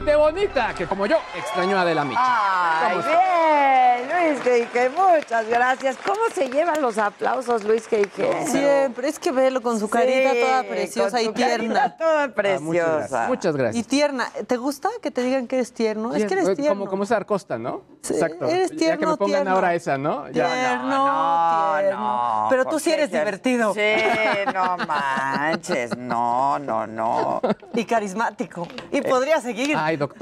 gente que como yo extrañó a Adela Micha. ¡Ay, bien! Luis Keike, muchas gracias. ¿Cómo se llevan los aplausos, Luis Keike? Siempre, es que velo con su carita toda preciosa con y su tierna. toda ah, preciosa. muchas, gracias. Y tierna. ¿Te gusta que te digan que eres tierno? es que eres tierno. Eh, como, como arcosta, ¿no? Sí, Exacto. Eres tierno, ya que me pongan ahora esa, ¿no? Ya. no, tierno. No, Pero tú sí eres divertido. Sí, no manches. No, no, no. Y carismático. Y podría seguir. Ay, doctor.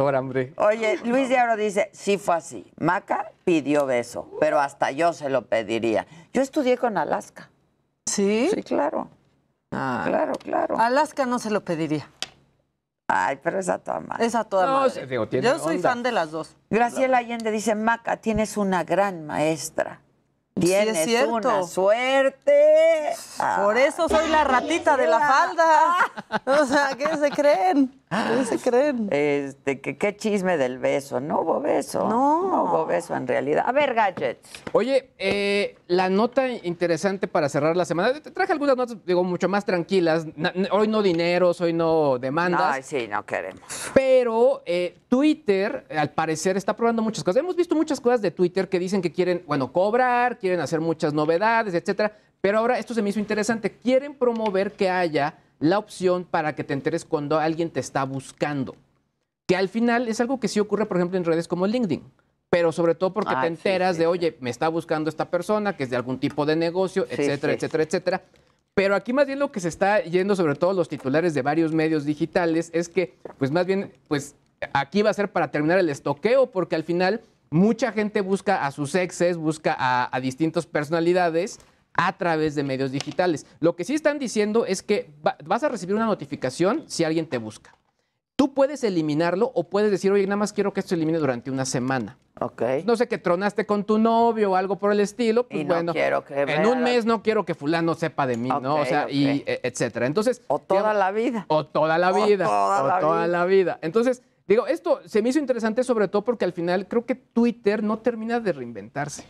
Oye, Luis Diablo dice, sí fue así. Maca pidió beso, pero hasta yo se lo pediría. Yo estudié con Alaska. ¿Sí? Sí, claro. Ah. Claro, claro. Alaska no se lo pediría. Ay, pero esa a toda madre. toda Yo soy fan de las dos. Graciela Allende dice, Maca, tienes una gran maestra. Tienes sí, una suerte. Por eso soy la ratita de la ah. falda. O sea, ¿qué se creen? ¿Qué pues se ah, creen? Este, ¿Qué chisme del beso? No hubo beso. No. hubo beso en realidad. A ver, gadgets. Oye, eh, la nota interesante para cerrar la semana. Te Traje algunas notas, digo, mucho más tranquilas. hoy no dineros, hoy no demandas. Ay, sí, no queremos. Pero eh, Twitter, al parecer, está probando muchas cosas. Hemos visto muchas cosas de Twitter que dicen que quieren, bueno, cobrar, quieren hacer muchas novedades, etcétera. Pero ahora esto se me hizo interesante. Quieren promover que haya la opción para que te enteres cuando alguien te está buscando. Que al final es algo que sí ocurre, por ejemplo, en redes como LinkedIn. Pero sobre todo porque te ah, enteras de, oye, me está buscando esta persona, que es de algún tipo de negocio, etcétera, etcétera, etcétera. Pero aquí más bien lo que se está yendo, sobre todo los titulares de varios medios digitales, es que, pues más bien, pues aquí va a ser para terminar el estoqueo, porque al final mucha gente busca a sus exes, busca a, a distintas personalidades a través de medios digitales. Lo que sí están diciendo es que vas a recibir una notificación si alguien te busca. Tú puedes eliminarlo o puedes decir, oye, nada más quiero que esto se elimine durante una semana. OK. No sé, que tronaste con tu novio o algo por el estilo, pues y no bueno, quiero que en un mes no quiero que fulano sepa de mí, ¿no? O sea, y e, etcétera. Entonces, o toda la vida. O toda la vida. O toda, la vida. Entonces, digo, esto se me hizo interesante sobre todo porque al final creo que Twitter no termina de reinventarse.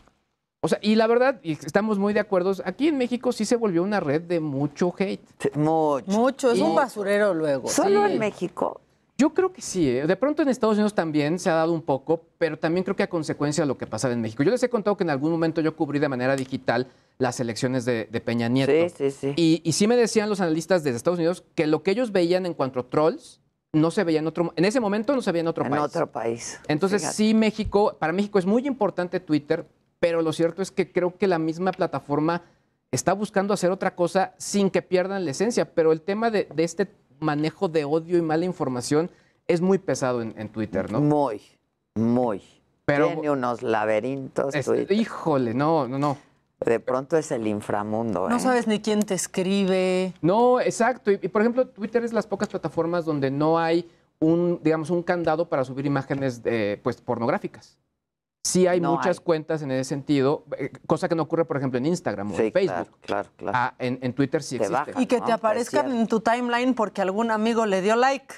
O sea, y la verdad, y estamos muy de acuerdo, aquí en México sí se volvió una red de mucho hate. Mucho. Mucho, es un basurero luego. ¿Solo en México? Yo creo que sí. ¿eh? De pronto en Estados Unidos también se ha dado un poco, pero también creo que a consecuencia de lo que pasaba en México. Yo les he contado que en algún momento yo cubrí de manera digital las elecciones de, Peña Nieto. Sí, sí, sí. Y, sí me decían los analistas de Estados Unidos que lo que ellos veían en cuanto a trolls no se veía en otro en ese momento no se veía en otro país. En otro país. Entonces, sí México, para México es muy importante Twitter pero lo cierto es que creo que la misma plataforma está buscando hacer otra cosa sin que pierdan la esencia, pero el tema de, este manejo de odio y mala información es muy pesado en, Twitter, ¿no? Muy, muy. Tiene unos laberintos. híjole, no, no, no. De pronto es el inframundo. No ¿eh? sabes ni quién te escribe. No, exacto. Y, por ejemplo, Twitter es las pocas plataformas donde no hay un, digamos, un candado para subir imágenes pues, pornográficas. Sí hay muchas cuentas en ese sentido, eh, cosa que no ocurre, por ejemplo, en Instagram o en Facebook. Claro, claro. Ah, en, Twitter sí existe. y que te aparezcan en tu timeline porque algún amigo le dio like.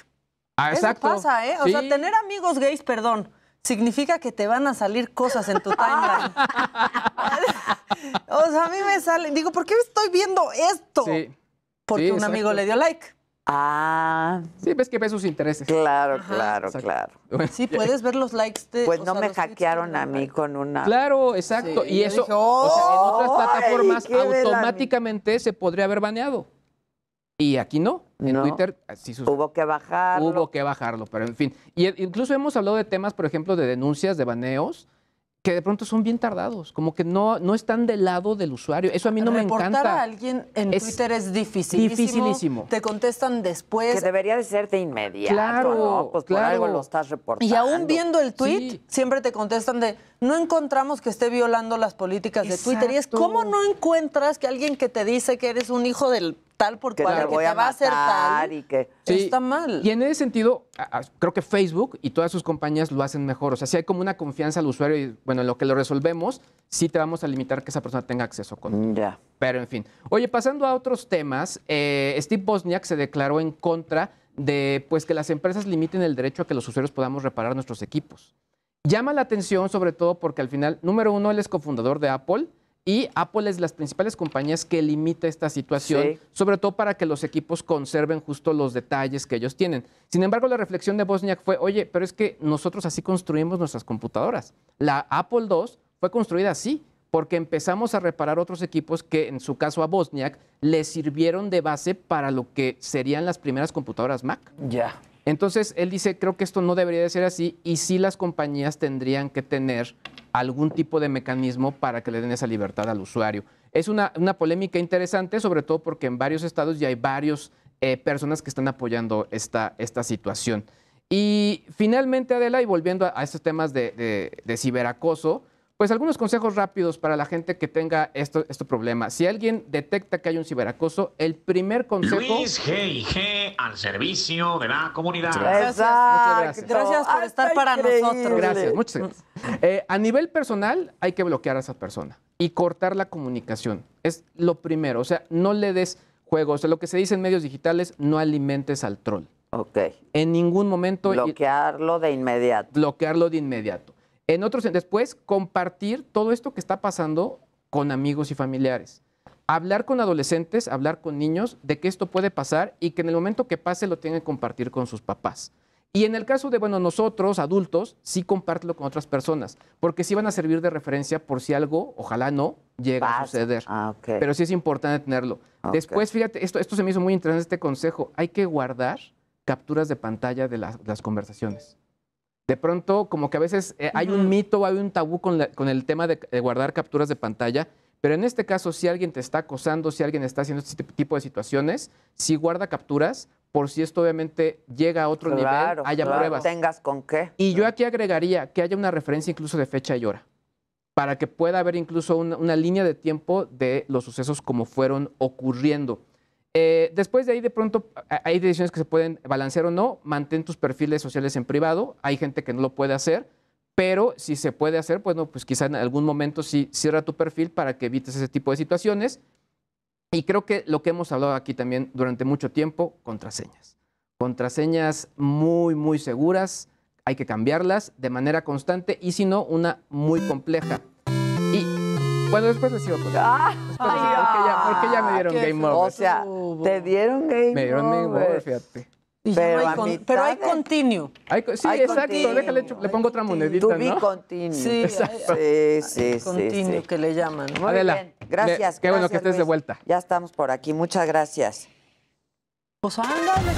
Ah, exacto. Eso pasa, ¿eh? O sea, tener amigos gays, perdón, significa que te van a salir cosas en tu timeline. o sea, a mí me salen. digo, ¿por qué estoy viendo esto? Porque un amigo le dio like. Ah. Sí, ves que ves sus intereses. Claro, claro, claro. Sí, puedes ver los likes de. Pues no me hackearon a mí con una. Claro, exacto. y eso, o sea, en otras plataformas automáticamente se podría haber baneado. Y aquí no. En Twitter sí Hubo que bajarlo. Hubo que bajarlo, pero en fin. Y e, incluso hemos hablado de temas, por ejemplo, de denuncias, de baneos que de pronto son bien tardados, como que no, no están del lado del usuario. Eso a mí no me encanta. a alguien en Twitter es dificilísimo. Dificilísimo. Te contestan después. Que debería de ser de inmediato. Claro, pues claro. lo estás reportando. Y aún viendo el tweet, siempre te contestan de no encontramos que esté violando las políticas de Twitter. Y es cómo no encuentras que alguien que te dice que eres un hijo del tal por cual, que te va a acertar tal. Y que... está mal. Y en ese sentido, creo que Facebook y todas sus compañías lo hacen mejor. O sea, si hay como una confianza al usuario y, bueno, en lo que lo resolvemos, sí te vamos a limitar que esa persona tenga acceso con. Mm, ya. Pero, en fin. Oye, pasando a otros temas, eh, Steve Bosniak se declaró en contra de pues que las empresas limiten el derecho a que los usuarios podamos reparar nuestros equipos. Llama la atención sobre todo porque al final, número uno, él es cofundador de Apple y Apple es las principales compañías que limita esta situación, sobre todo para que los equipos conserven justo los detalles que ellos tienen. Sin embargo, la reflexión de Bosniak fue, oye, pero es que nosotros así construimos nuestras computadoras. La Apple II fue construida así, porque empezamos a reparar otros equipos que, en su caso a Bosniak, le sirvieron de base para lo que serían las primeras computadoras Mac. Ya. Entonces, él dice, creo que esto no debería de ser así y sí las compañías tendrían que tener algún tipo de mecanismo para que le den esa libertad al usuario. Es una, polémica interesante, sobre todo porque en varios estados ya hay varias eh, personas que están apoyando esta, situación. Y finalmente, Adela, y volviendo a, estos temas de ciberacoso, pues algunos consejos rápidos para la gente que tenga esto, este problema. Si alguien detecta que hay un ciberacoso, el primer consejo... Luis G al servicio de la comunidad. Gracias. Muchas gracias. Gracias por estar para nosotros. Gracias, muchas gracias. Eh, a nivel personal, hay que bloquear a esa persona y cortar la comunicación. Es lo primero. O sea, no le des juegos. O sea, lo que se dice en medios digitales, no alimentes al troll. Ok. En ningún momento. Bloquearlo de inmediato. Bloquearlo de inmediato. En otros, después, compartir todo esto que está pasando con amigos y familiares. Hablar con adolescentes, hablar con niños de que esto puede pasar y que en el momento que pase lo tienen que compartir con sus papás. Y en el caso de, bueno, nosotros, adultos, sí compártelo con otras personas, porque sí van a servir de referencia por si algo, ojalá no, llega a suceder. Ah, Pero sí es importante tenerlo. Ah, después, fíjate, esto, se me hizo muy interesante este consejo. Hay que guardar capturas de pantalla de las conversaciones de pronto como que a veces eh, hay un mito, o hay un tabú con, el tema de, guardar capturas de pantalla, pero en este caso si alguien te está acosando, si alguien está haciendo este tipo de situaciones, si guarda capturas, por si esto obviamente llega a otro nivel, haya claro. pruebas. Tengas con qué. Y yo aquí agregaría que haya una referencia incluso de fecha y hora para que pueda haber incluso una línea de tiempo de los sucesos como fueron ocurriendo. Eh, después de ahí, de pronto, hay decisiones que se pueden balancear o no. Mantén tus perfiles sociales en privado. Hay gente que no lo puede hacer, pero si se puede hacer, pues, pues quizá en algún momento sí cierra tu perfil para que evites ese tipo de situaciones. Y creo que lo que hemos hablado aquí también durante mucho tiempo, contraseñas. Contraseñas muy, muy seguras. Hay que cambiarlas de manera constante y si no, una muy compleja. Bueno, después les ah, sigo Ah, porque, ya, ya, me dieron Game Over. O sea, te dieron Game Me dieron Game Over, fíjate. Pero, hay, continuo. sí, exacto. déjale, le pongo otra monedita, ¿no? continuo. Sí, sí, sí, continuo que le llaman. Muy Adela, Gracias. qué bueno que estés de vuelta. Ya estamos por aquí. Muchas gracias. Pues ándale.